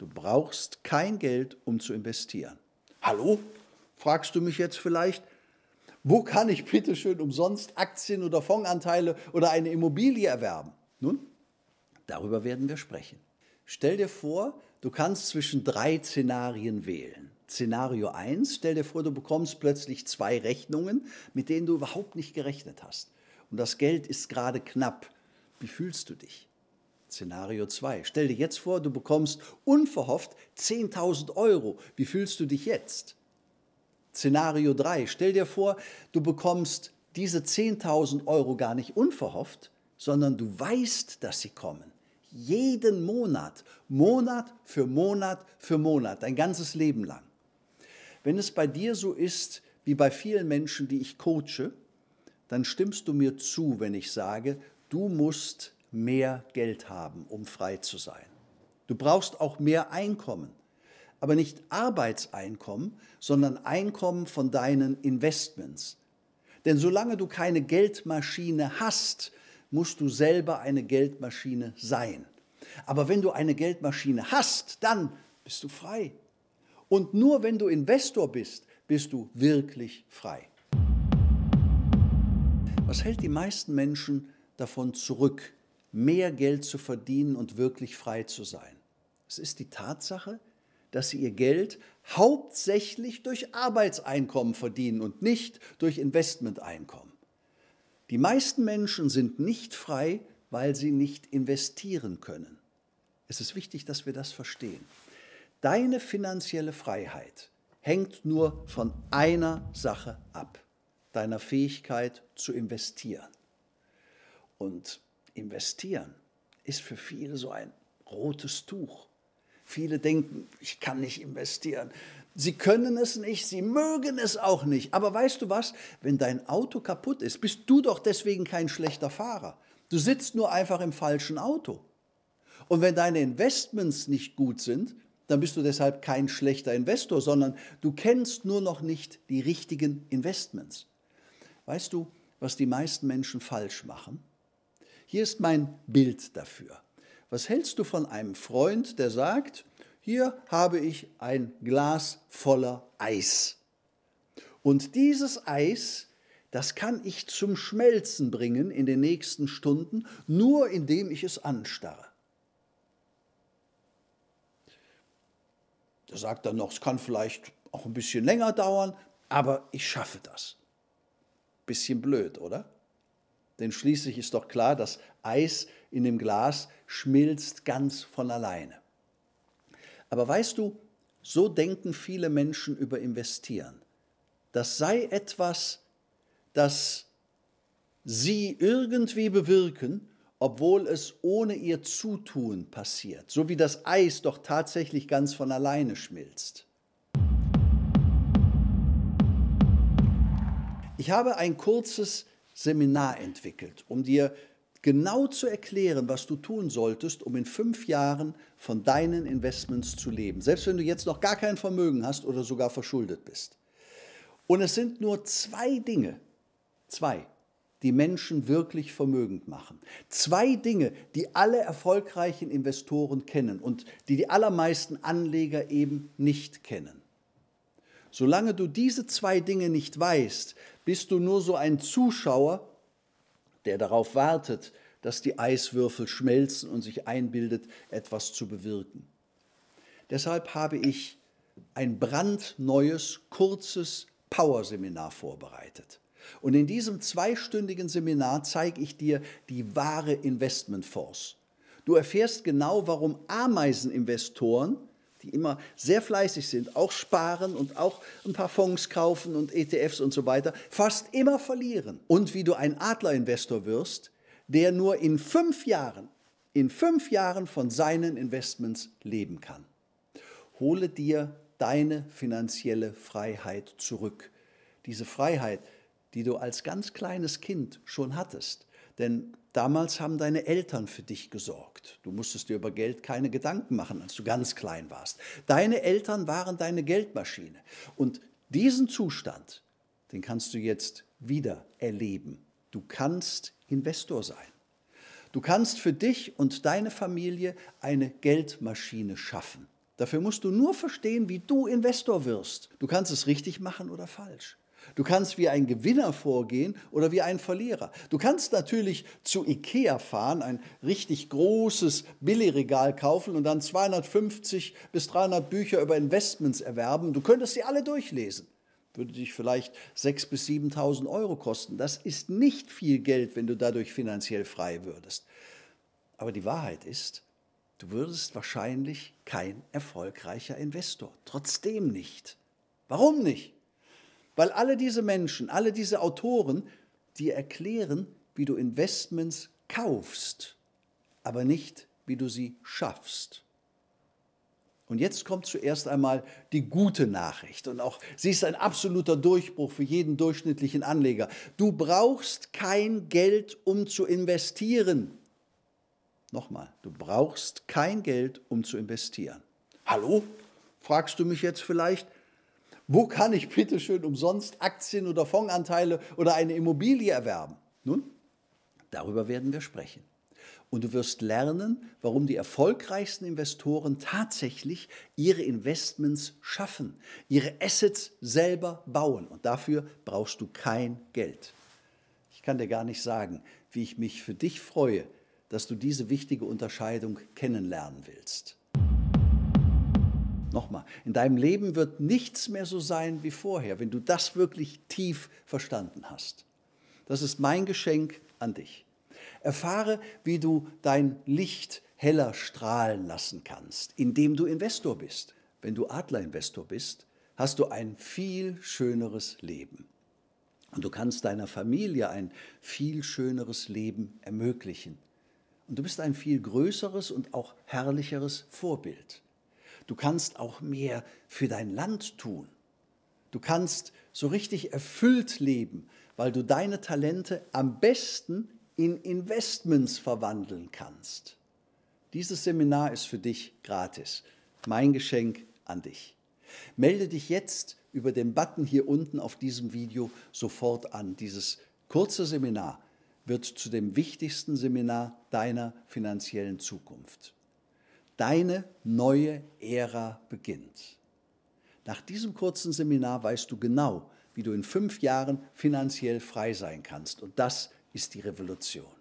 Du brauchst kein Geld, um zu investieren. Hallo? Fragst du mich jetzt vielleicht? Wo kann ich bitte schön umsonst Aktien oder Fondanteile oder eine Immobilie erwerben? Nun, darüber werden wir sprechen. Stell dir vor, du kannst zwischen drei Szenarien wählen. Szenario 1, stell dir vor, du bekommst plötzlich zwei Rechnungen, mit denen du überhaupt nicht gerechnet hast. Und das Geld ist gerade knapp. Wie fühlst du dich? Szenario 2. Stell dir jetzt vor, du bekommst unverhofft 10.000 Euro. Wie fühlst du dich jetzt? Szenario 3. Stell dir vor, du bekommst diese 10.000 Euro gar nicht unverhofft, sondern du weißt, dass sie kommen. Jeden Monat, Monat für Monat für Monat, dein ganzes Leben lang. Wenn es bei dir so ist, wie bei vielen Menschen, die ich coache, dann stimmst du mir zu, wenn ich sage, du musst mehr Geld haben, um frei zu sein. Du brauchst auch mehr Einkommen, aber nicht Arbeitseinkommen, sondern Einkommen von deinen Investments. Denn solange du keine Geldmaschine hast, musst du selber eine Geldmaschine sein. Aber wenn du eine Geldmaschine hast, dann bist du frei. Und nur wenn du Investor bist, bist du wirklich frei. Was hält die meisten Menschen davon zurück, mehr Geld zu verdienen und wirklich frei zu sein. Es ist die Tatsache, dass sie ihr Geld hauptsächlich durch Arbeitseinkommen verdienen und nicht durch Investmenteinkommen. Die meisten Menschen sind nicht frei, weil sie nicht investieren können. Es ist wichtig, dass wir das verstehen. Deine finanzielle Freiheit hängt nur von einer Sache ab, deiner Fähigkeit zu investieren. Und investieren ist für viele so ein rotes Tuch. Viele denken, ich kann nicht investieren. Sie können es nicht, sie mögen es auch nicht. Aber weißt du was, wenn dein Auto kaputt ist, bist du doch deswegen kein schlechter Fahrer. Du sitzt nur einfach im falschen Auto. Und wenn deine Investments nicht gut sind, dann bist du deshalb kein schlechter Investor, sondern du kennst nur noch nicht die richtigen Investments. Weißt du, was die meisten Menschen falsch machen? Hier ist mein Bild dafür. Was hältst du von einem Freund, der sagt, hier habe ich ein Glas voller Eis. Und dieses Eis, das kann ich zum Schmelzen bringen in den nächsten Stunden, nur indem ich es anstarre. Da sagt er noch, es kann vielleicht auch ein bisschen länger dauern, aber ich schaffe das. Bisschen blöd, oder? Denn schließlich ist doch klar, das Eis in dem Glas schmilzt ganz von alleine. Aber weißt du, so denken viele Menschen über Investieren. Das sei etwas, das sie irgendwie bewirken, obwohl es ohne ihr Zutun passiert, so wie das Eis doch tatsächlich ganz von alleine schmilzt. Ich habe ein kurzes Seminar entwickelt, um dir genau zu erklären, was du tun solltest, um in fünf Jahren von deinen Investments zu leben. Selbst wenn du jetzt noch gar kein Vermögen hast oder sogar verschuldet bist. Und es sind nur zwei Dinge, zwei, die Menschen wirklich vermögend machen. Zwei Dinge, die alle erfolgreichen Investoren kennen und die die allermeisten Anleger eben nicht kennen. Solange du diese zwei Dinge nicht weißt, bist du nur so ein Zuschauer, der darauf wartet, dass die Eiswürfel schmelzen und sich einbildet, etwas zu bewirken. Deshalb habe ich ein brandneues, kurzes Power-Seminar vorbereitet. Und in diesem zweistündigen Seminar zeige ich dir die wahre Investmentfonds. Du erfährst genau, warum Ameiseninvestoren die immer sehr fleißig sind, auch sparen und auch ein paar Fonds kaufen und ETFs und so weiter, fast immer verlieren. Und wie du ein Adlerinvestor wirst, der nur in fünf Jahren, in fünf Jahren von seinen Investments leben kann. Hole dir deine finanzielle Freiheit zurück. Diese Freiheit, die du als ganz kleines Kind schon hattest denn damals haben deine Eltern für dich gesorgt. Du musstest dir über Geld keine Gedanken machen, als du ganz klein warst. Deine Eltern waren deine Geldmaschine. Und diesen Zustand, den kannst du jetzt wieder erleben. Du kannst Investor sein. Du kannst für dich und deine Familie eine Geldmaschine schaffen. Dafür musst du nur verstehen, wie du Investor wirst. Du kannst es richtig machen oder falsch. Du kannst wie ein Gewinner vorgehen oder wie ein Verlierer. Du kannst natürlich zu Ikea fahren, ein richtig großes Billigregal kaufen und dann 250 bis 300 Bücher über Investments erwerben. Du könntest sie alle durchlesen. Würde dich vielleicht 6.000 bis 7.000 Euro kosten. Das ist nicht viel Geld, wenn du dadurch finanziell frei würdest. Aber die Wahrheit ist, du würdest wahrscheinlich kein erfolgreicher Investor. Trotzdem nicht. Warum nicht? Weil alle diese Menschen, alle diese Autoren dir erklären, wie du Investments kaufst, aber nicht, wie du sie schaffst. Und jetzt kommt zuerst einmal die gute Nachricht. Und auch sie ist ein absoluter Durchbruch für jeden durchschnittlichen Anleger. Du brauchst kein Geld, um zu investieren. Nochmal, du brauchst kein Geld, um zu investieren. Hallo? Fragst du mich jetzt vielleicht? Wo kann ich bitte schön umsonst Aktien oder Fondsanteile oder eine Immobilie erwerben? Nun, darüber werden wir sprechen. Und du wirst lernen, warum die erfolgreichsten Investoren tatsächlich ihre Investments schaffen, ihre Assets selber bauen. Und dafür brauchst du kein Geld. Ich kann dir gar nicht sagen, wie ich mich für dich freue, dass du diese wichtige Unterscheidung kennenlernen willst. Nochmal, in deinem Leben wird nichts mehr so sein wie vorher, wenn du das wirklich tief verstanden hast. Das ist mein Geschenk an dich. Erfahre, wie du dein Licht heller strahlen lassen kannst, indem du Investor bist. Wenn du Adlerinvestor bist, hast du ein viel schöneres Leben. Und du kannst deiner Familie ein viel schöneres Leben ermöglichen. Und du bist ein viel größeres und auch herrlicheres Vorbild. Du kannst auch mehr für dein Land tun. Du kannst so richtig erfüllt leben, weil du deine Talente am besten in Investments verwandeln kannst. Dieses Seminar ist für dich gratis. Mein Geschenk an dich. Melde dich jetzt über den Button hier unten auf diesem Video sofort an. Dieses kurze Seminar wird zu dem wichtigsten Seminar deiner finanziellen Zukunft. Deine neue Ära beginnt. Nach diesem kurzen Seminar weißt du genau, wie du in fünf Jahren finanziell frei sein kannst. Und das ist die Revolution.